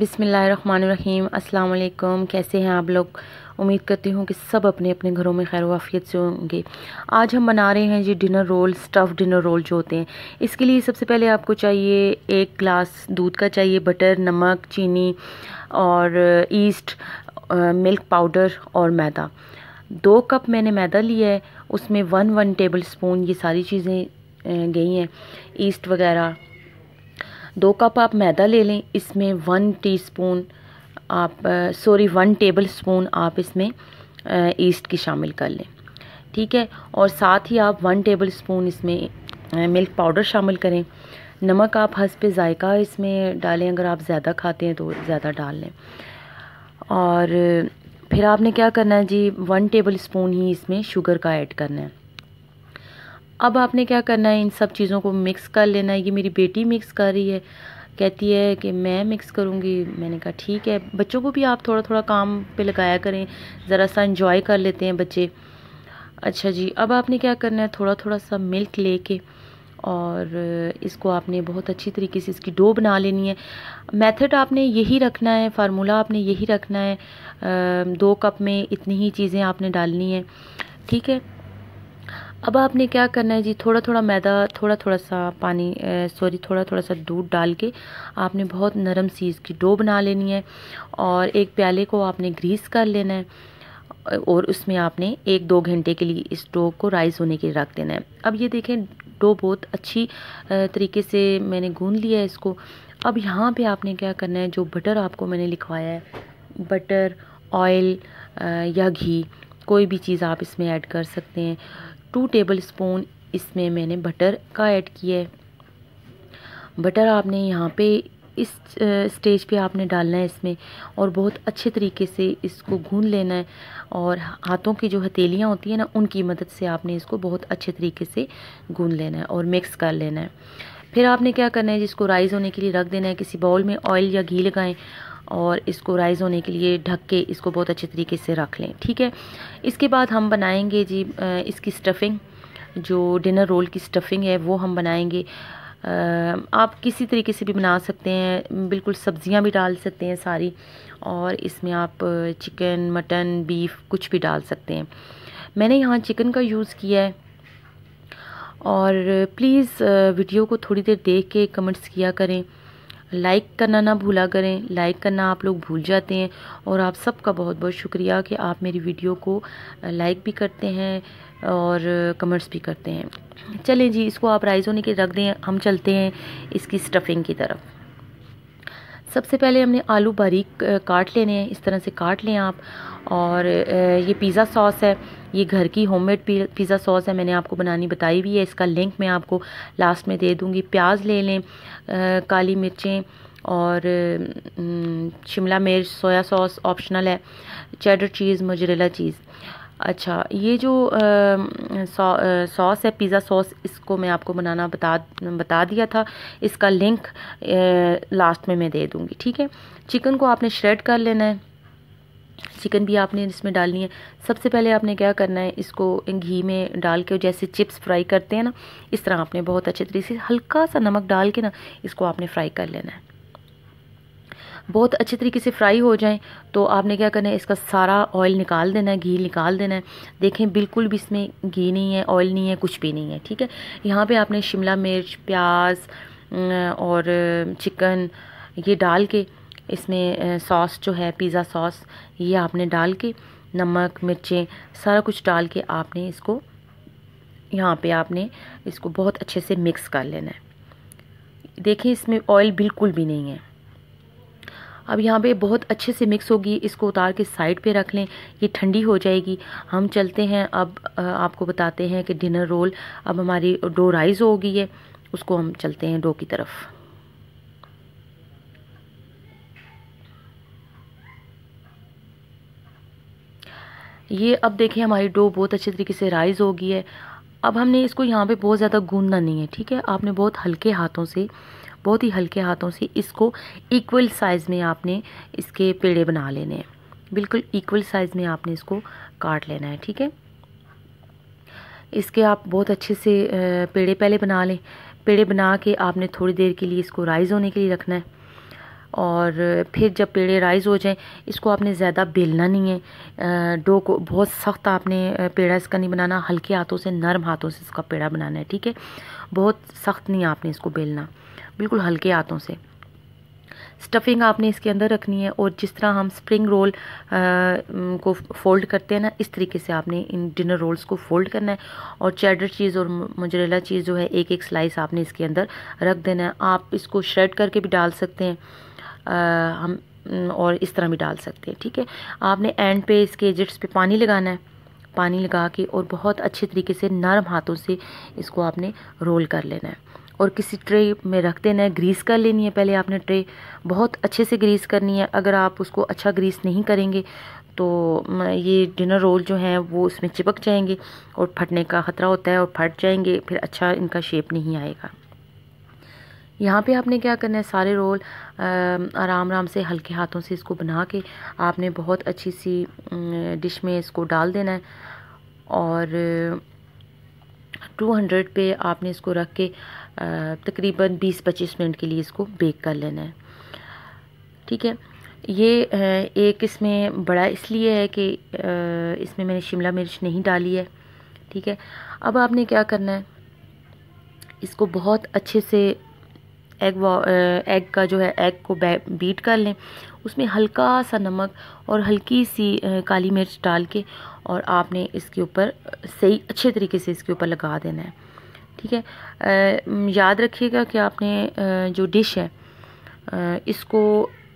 बिसमीम अल्लाम कैसे हैं आप लोग उम्मीद करती हूँ कि सब अपने अपने घरों में खैर वाफियत से होंगे आज हम बना रहे हैं जी dinner roll stuff dinner roll जो होते हैं इसके लिए सबसे पहले आपको चाहिए एक ग्लास दूध का चाहिए बटर नमक चीनी और ईस्ट मिल्क पाउडर और मैदा दो कप मैंने मैदा लिया है उसमें वन वन टेबल स्पून ये सारी चीज़ें गई हैं ईस्ट वगैरह दो कप आप मैदा ले लें इसमें वन टीस्पून आप सॉरी वन टेबल स्पून आप इसमें ईस्ट की शामिल कर लें ठीक है और साथ ही आप वन टेबल स्पून इसमें मिल्क पाउडर शामिल करें नमक आप हंस पे जायका इसमें डालें अगर आप ज़्यादा खाते हैं तो ज़्यादा डाल लें और फिर आपने क्या करना है जी वन टेबल स्पून ही इसमें शुगर का ऐड करना है अब आपने क्या करना है इन सब चीज़ों को मिक्स कर लेना है ये मेरी बेटी मिक्स कर रही है कहती है कि मैं मिक्स करूँगी मैंने कहा ठीक है बच्चों को भी आप थोड़ा थोड़ा काम पे लगाया करें ज़रा सा इंजॉय कर लेते हैं बच्चे अच्छा जी अब आपने क्या करना है थोड़ा थोड़ा सा मिल्क लेके और इसको आपने बहुत अच्छी तरीके से इसकी डो बना लेनी है मेथड आपने यही रखना है फार्मूला आपने यही रखना है दो कप में इतनी ही चीज़ें आपने डालनी है ठीक है अब आपने क्या करना है जी थोड़ा थोड़ा मैदा थोड़ा थोड़ा सा पानी सॉरी थोड़ा थोड़ा सा दूध डाल के आपने बहुत नरम सी इसकी डो बना लेनी है और एक प्याले को आपने ग्रीस कर लेना है और उसमें आपने एक दो घंटे के लिए इस डो को राइस होने के लिए रख देना है अब ये देखें डो बहुत अच्छी तरीके से मैंने गूँध लिया है इसको अब यहाँ पर आपने क्या करना है जो बटर आपको मैंने लिखवाया है बटर ऑयल या घी कोई भी चीज़ आप इसमें ऐड कर सकते हैं टू टेबल स्पून इसमें मैंने बटर का ऐड किया है बटर आपने यहाँ पे इस स्टेज पे आपने डालना है इसमें और बहुत अच्छे तरीके से इसको घून लेना है और हाथों की जो हथेलियाँ होती हैं ना उनकी मदद से आपने इसको बहुत अच्छे तरीके से गून लेना है और मिक्स कर लेना है फिर आपने क्या करना है जिसको राइस होने के लिए रख देना है किसी बाउल में ऑयल या घी लगाएं और इसको राइज होने के लिए ढक के इसको बहुत अच्छे तरीके से रख लें ठीक है इसके बाद हम बनाएंगे जी इसकी स्टफिंग जो डिनर रोल की स्टफिंग है वो हम बनाएंगे आप किसी तरीके से भी बना सकते हैं बिल्कुल सब्जियां भी डाल सकते हैं सारी और इसमें आप चिकन मटन बीफ कुछ भी डाल सकते हैं मैंने यहाँ चिकन का यूज़ किया है और प्लीज़ वीडियो को थोड़ी देर देख के कमेंट्स किया करें लाइक करना ना भूला करें लाइक करना आप लोग भूल जाते हैं और आप सबका बहुत बहुत शुक्रिया कि आप मेरी वीडियो को लाइक भी करते हैं और कमेंट्स भी करते हैं चलें जी इसको आप राइज़ होने के रख दें हम चलते हैं इसकी स्टफिंग की तरफ सबसे पहले हमने आलू बारीक काट लेने हैं इस तरह से काट लें आप और ये पिज़्ज़ा सॉस है ये घर की होममेड पिज़्ज़ा सॉस है मैंने आपको बनानी बताई भी है इसका लिंक मैं आपको लास्ट में दे दूँगी प्याज ले लें काली मिर्चें और शिमला मिर्च सोया सॉस ऑप्शनल है चेडर चीज़ मजरेला चीज़ अच्छा ये जो सॉस है पिज़्ज़ा सॉस इसको मैं आपको बनाना बता बता दिया था इसका लिंक लास्ट में मैं दे दूँगी ठीक है चिकन को आपने श्रेड कर लेना है चिकन भी आपने इसमें डालनी है सबसे पहले आपने क्या करना है इसको घी में डाल के जैसे चिप्स फ्राई करते हैं ना इस तरह आपने बहुत अच्छे तरीके से हल्का सा नमक डाल के ना इसको आपने फ्राई कर लेना है बहुत अच्छे तरीके से फ्राई हो जाएं तो आपने क्या करना है इसका सारा ऑयल निकाल देना है घी निकाल देना है देखें बिल्कुल भी इसमें घी नहीं है ऑयल नहीं है कुछ भी नहीं है ठीक है यहाँ पर आपने शिमला मिर्च प्याज और चिकन ये डाल के इसमें सॉस जो है पिज़्ज़ा सॉस ये आपने डाल के नमक मिर्चें सारा कुछ डाल के आपने इसको यहाँ पे आपने इसको बहुत अच्छे से मिक्स कर लेना है देखें इसमें ऑयल बिल्कुल भी नहीं है अब यहाँ पे बहुत अच्छे से मिक्स होगी इसको उतार के साइड पे रख लें ये ठंडी हो जाएगी हम चलते हैं अब आपको बताते हैं कि डिनर रोल अब हमारी डो राइज़ हो गई है उसको हम चलते हैं डो की तरफ ये अब देखिए हमारी डो बहुत अच्छे तरीके से राइज़ हो गई है अब हमने इसको यहाँ पे बहुत ज़्यादा गूंदना नहीं है ठीक है आपने बहुत हल्के हाथों से बहुत ही हल्के हाथों से इसको इक्वल साइज़ में आपने इसके पेड़े बना लेने हैं बिल्कुल इक्वल साइज़ में आपने इसको काट लेना है ठीक है इसके आप बहुत अच्छे से पेड़े पहले बना लें पेड़े बना के आपने थोड़ी देर के लिए इसको राइज़ होने के लिए रखना है और फिर जब पेड़े राइज़ हो जाएं इसको आपने ज़्यादा बेलना नहीं है डो को बहुत सख्त आपने पेड़ा इसका नहीं बनाना हल्के हाथों से नरम हाथों से इसका पेड़ा बनाना है ठीक है बहुत सख्त नहीं आपने इसको बेलना बिल्कुल हल्के हाथों से स्टफिंग आपने इसके अंदर रखनी है और जिस तरह हम स्प्रिंग रोल आ, को फोल्ड करते हैं ना इस तरीके से आपने इन डिनर रोल्स को फोल्ड करना है और चैडर चीज़ और मुजरेला चीज़ जो है एक एक स्लाइस आपने इसके अंदर रख देना है आप इसको श्रेड करके भी डाल सकते हैं हम और इस तरह भी डाल सकते हैं ठीक है आपने एंड पे इसके एजिट्स पे पानी लगाना है पानी लगा के और बहुत अच्छे तरीके से नरम हाथों से इसको आपने रोल कर लेना है और किसी ट्रे में रख देना है ग्रीस कर लेनी है पहले आपने ट्रे बहुत अच्छे से ग्रीस करनी है अगर आप उसको अच्छा ग्रीस नहीं करेंगे तो ये डिनर रोल जो हैं वो उसमें चिपक जाएंगे और फटने का ख़तरा होता है और फट जाएंगे फिर अच्छा इनका शेप नहीं आएगा यहाँ पे आपने क्या करना है सारे रोल आराम आराम से हल्के हाथों से इसको बना के आपने बहुत अच्छी सी डिश में इसको डाल देना है और 200 पे आपने इसको रख के तकरीबन 20-25 मिनट के लिए इसको बेक कर लेना है ठीक है ये एक इसमें बड़ा इसलिए है कि इसमें मैंने शिमला मिर्च नहीं डाली है ठीक है अब आपने क्या करना है इसको बहुत अच्छे से एग एग eh, का जो है एग को बीट कर लें उसमें हल्का सा नमक और हल्की सी eh, काली मिर्च डाल के और आपने इसके ऊपर सही अच्छे तरीके से इसके ऊपर लगा देना है ठीक है eh, याद रखिएगा कि आपने जो डिश है इसको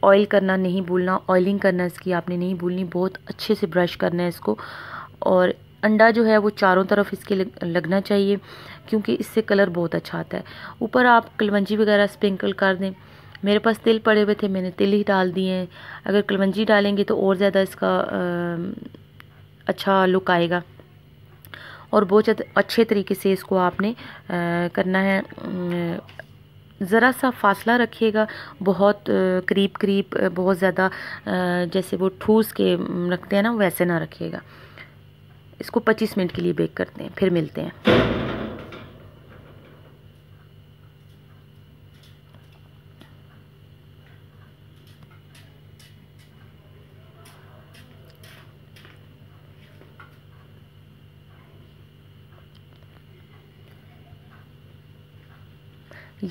ऑयल करना नहीं भूलना ऑयलिंग करना इसकी आपने नहीं भूलनी बहुत अच्छे से ब्रश करना है इसको और अंडा जो है वो चारों तरफ इसके लगना चाहिए क्योंकि इससे कलर बहुत अच्छा आता है ऊपर आप कलवंजी वगैरह स्प्रिंकल कर दें मेरे पास तिल पड़े हुए थे मैंने तिल ही डाल दिए हैं अगर कलवंजी डालेंगे तो और ज़्यादा इसका आ, अच्छा लुक आएगा और बहुत अच्छे तरीके से इसको आपने आ, करना है ज़रा सा फासला रखिएगा बहुत करीब करीब बहुत ज़्यादा जैसे वो ठूस के रखते हैं ना वैसे ना रखिएगा इसको 25 मिनट के लिए बेक करते हैं फिर मिलते हैं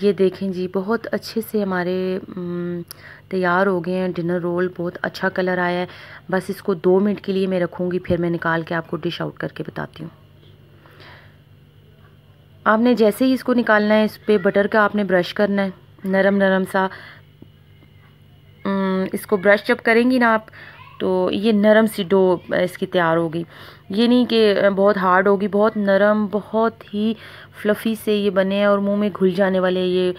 ये देखें जी बहुत अच्छे से हमारे तैयार हो गए हैं डिनर रोल बहुत अच्छा कलर आया है बस इसको दो मिनट के लिए मैं रखूँगी फिर मैं निकाल के आपको डिश आउट करके बताती हूँ आपने जैसे ही इसको निकालना है इस पर बटर का आपने ब्रश करना है नरम नरम सा इसको ब्रश जब करेंगी ना आप तो ये नरम सी डो इसकी तैयार होगी ये नहीं कि बहुत हार्ड होगी बहुत नरम बहुत ही फ्लफ़ी से ये बने और मुंह में घुल जाने वाले ये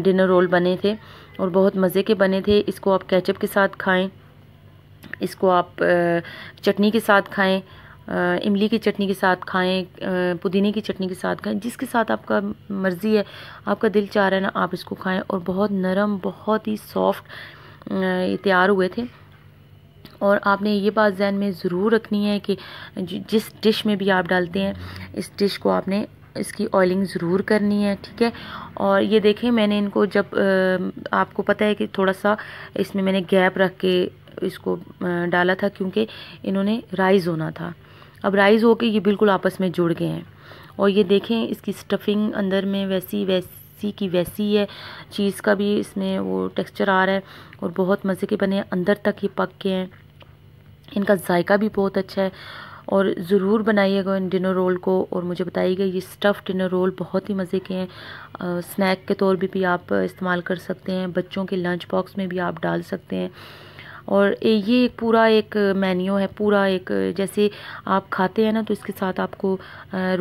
डिनर रोल बने थे और बहुत मज़े के बने थे इसको आप कैचअप के साथ खाएं इसको आप चटनी के साथ खाएं इमली की चटनी के साथ खाएं पुदीने की चटनी के साथ खाएं जिसके साथ आपका मर्ज़ी है आपका दिल चाह रहा है ना आप इसको खाएं और बहुत नरम बहुत ही सॉफ्ट तैयार हुए थे और आपने ये बात जहन में ज़रूर रखनी है कि जिस डिश में भी आप डालते हैं इस डिश को आपने इसकी ऑयलिंग ज़रूर करनी है ठीक है और ये देखें मैंने इनको जब आपको पता है कि थोड़ा सा इसमें मैंने गैप रख के इसको डाला था क्योंकि इन्होंने राइज़ होना था अब राइज़ होके ये बिल्कुल आपस में जुड़ गए हैं और ये देखें इसकी स्टफिंग अंदर में वैसी वैसी वैसी की वैसी है चीज़ का भी इसमें वो टेक्सचर आ रहा है और बहुत मज़े के बने अंदर तक ये पक के हैं इनका जायका भी बहुत अच्छा है और ज़रूर बनाइएगा इन डिनर रोल को और मुझे बताइएगा ये स्टफ़ डिनर रोल बहुत ही मज़े के हैं स्नैक के तौर भी, भी आप इस्तेमाल कर सकते हैं बच्चों के लंच बॉक्स में भी आप डाल सकते हैं और ये पूरा एक मेन्यू है पूरा एक जैसे आप खाते हैं ना तो इसके साथ आपको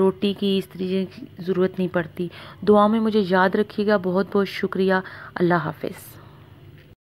रोटी की इस तरीके की ज़रूरत नहीं पड़ती दुआ में मुझे याद रखिएगा बहुत बहुत शुक्रिया अल्लाह हाफिज़